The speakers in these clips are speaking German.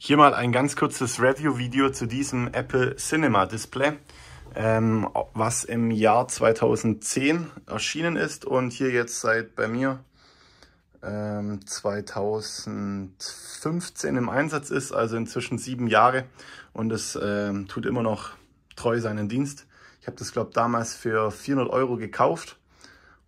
Hier mal ein ganz kurzes Review-Video zu diesem Apple Cinema Display, ähm, was im Jahr 2010 erschienen ist und hier jetzt seit bei mir ähm, 2015 im Einsatz ist, also inzwischen sieben Jahre und es ähm, tut immer noch treu seinen Dienst. Ich habe das, glaube ich, damals für 400 Euro gekauft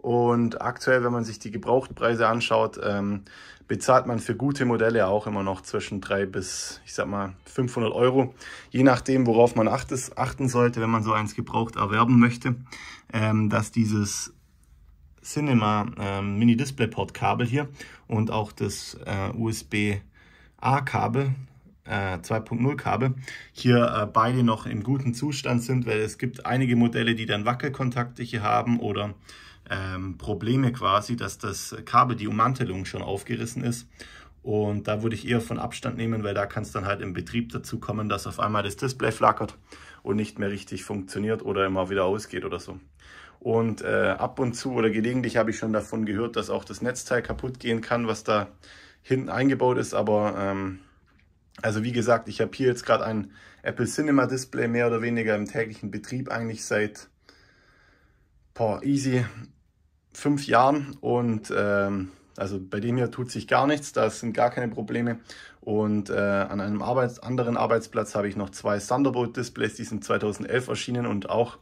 und aktuell, wenn man sich die Gebrauchtpreise anschaut, ähm, bezahlt man für gute Modelle auch immer noch zwischen 3 bis, ich sag mal, 500 Euro. Je nachdem, worauf man achtes, achten sollte, wenn man so eins gebraucht erwerben möchte, ähm, dass dieses Cinema ähm, Mini displayport Kabel hier und auch das äh, USB A Kabel äh, 2.0 Kabel hier äh, beide noch im guten Zustand sind, weil es gibt einige Modelle, die dann Wackelkontakte hier haben oder ähm, Probleme quasi, dass das Kabel, die Ummantelung schon aufgerissen ist. Und da würde ich eher von Abstand nehmen, weil da kann es dann halt im Betrieb dazu kommen, dass auf einmal das Display flackert und nicht mehr richtig funktioniert oder immer wieder ausgeht oder so. Und äh, ab und zu oder gelegentlich habe ich schon davon gehört, dass auch das Netzteil kaputt gehen kann, was da hinten eingebaut ist. Aber ähm, also wie gesagt, ich habe hier jetzt gerade ein Apple Cinema Display mehr oder weniger im täglichen Betrieb eigentlich seit boah, easy fünf Jahren und ähm, also bei dem hier tut sich gar nichts, da sind gar keine Probleme. Und äh, an einem Arbeits anderen Arbeitsplatz habe ich noch zwei Thunderbolt Displays, die sind 2011 erschienen und auch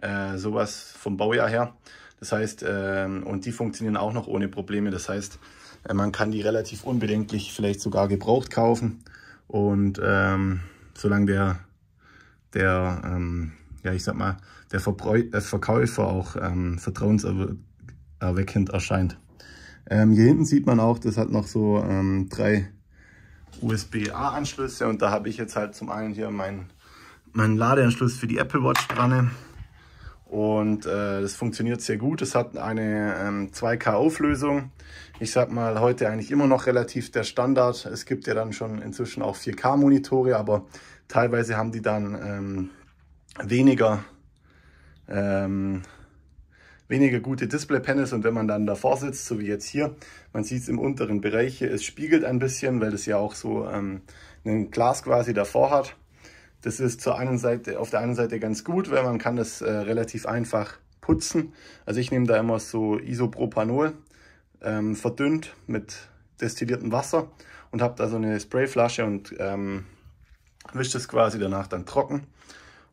äh, sowas vom Baujahr her. Das heißt, äh, und die funktionieren auch noch ohne Probleme. Das heißt, äh, man kann die relativ unbedenklich vielleicht sogar gebraucht kaufen. Und ähm, solange der, der ähm, ja, ich sag mal, der Verbreu äh, Verkäufer auch ähm, vertrauenserweckend erscheint. Ähm, hier hinten sieht man auch, das hat noch so ähm, drei USB-A-Anschlüsse und da habe ich jetzt halt zum einen hier meinen, meinen Ladeanschluss für die Apple Watch dran. Und äh, das funktioniert sehr gut. Es hat eine ähm, 2K-Auflösung. Ich sag mal, heute eigentlich immer noch relativ der Standard. Es gibt ja dann schon inzwischen auch 4K-Monitore, aber teilweise haben die dann ähm, weniger, ähm, weniger gute Display-Panels. Und wenn man dann davor sitzt, so wie jetzt hier, man sieht es im unteren Bereich es spiegelt ein bisschen, weil es ja auch so ähm, ein Glas quasi davor hat. Das ist zur einen Seite, auf der einen Seite ganz gut, weil man kann das äh, relativ einfach putzen. Also ich nehme da immer so Isopropanol, ähm, verdünnt mit destilliertem Wasser und habe da so eine Sprayflasche und ähm, wische das quasi danach dann trocken.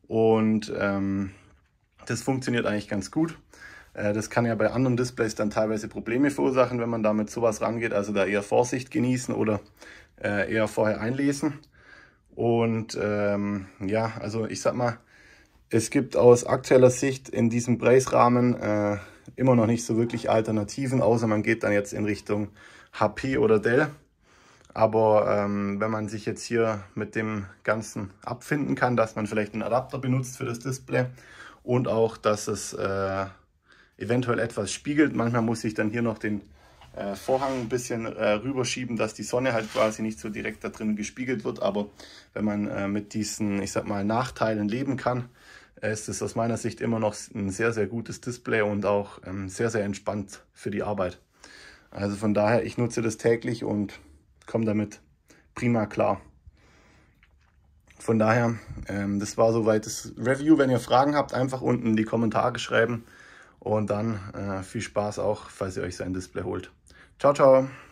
Und ähm, das funktioniert eigentlich ganz gut. Äh, das kann ja bei anderen Displays dann teilweise Probleme verursachen, wenn man damit sowas rangeht. Also da eher Vorsicht genießen oder äh, eher vorher einlesen. Und ähm, ja, also ich sag mal, es gibt aus aktueller Sicht in diesem Preisrahmen äh, immer noch nicht so wirklich Alternativen, außer man geht dann jetzt in Richtung HP oder Dell. Aber ähm, wenn man sich jetzt hier mit dem Ganzen abfinden kann, dass man vielleicht einen Adapter benutzt für das Display und auch, dass es äh, eventuell etwas spiegelt. Manchmal muss ich dann hier noch den äh, Vorhang ein bisschen äh, rüberschieben, dass die Sonne halt quasi nicht so direkt da drin gespiegelt wird. Aber wenn man äh, mit diesen, ich sag mal, Nachteilen leben kann, ist es aus meiner Sicht immer noch ein sehr, sehr gutes Display und auch ähm, sehr, sehr entspannt für die Arbeit. Also von daher, ich nutze das täglich und komme damit prima klar. Von daher, ähm, das war soweit das Review. Wenn ihr Fragen habt, einfach unten in die Kommentare schreiben. Und dann äh, viel Spaß auch, falls ihr euch sein Display holt. Ciao, ciao.